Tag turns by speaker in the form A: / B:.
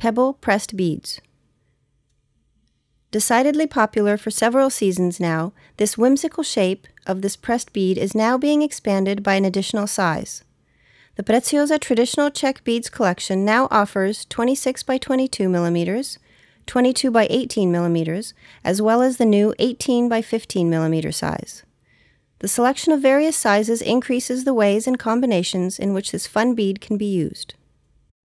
A: pebble pressed beads. Decidedly popular for several seasons now, this whimsical shape of this pressed bead is now being expanded by an additional size. The Preziosa traditional Czech beads collection now offers 26 by 22 millimeters, 22 by 18 millimeters, as well as the new 18 by 15 millimeter size. The selection of various sizes increases the ways and combinations in which this fun bead can be used.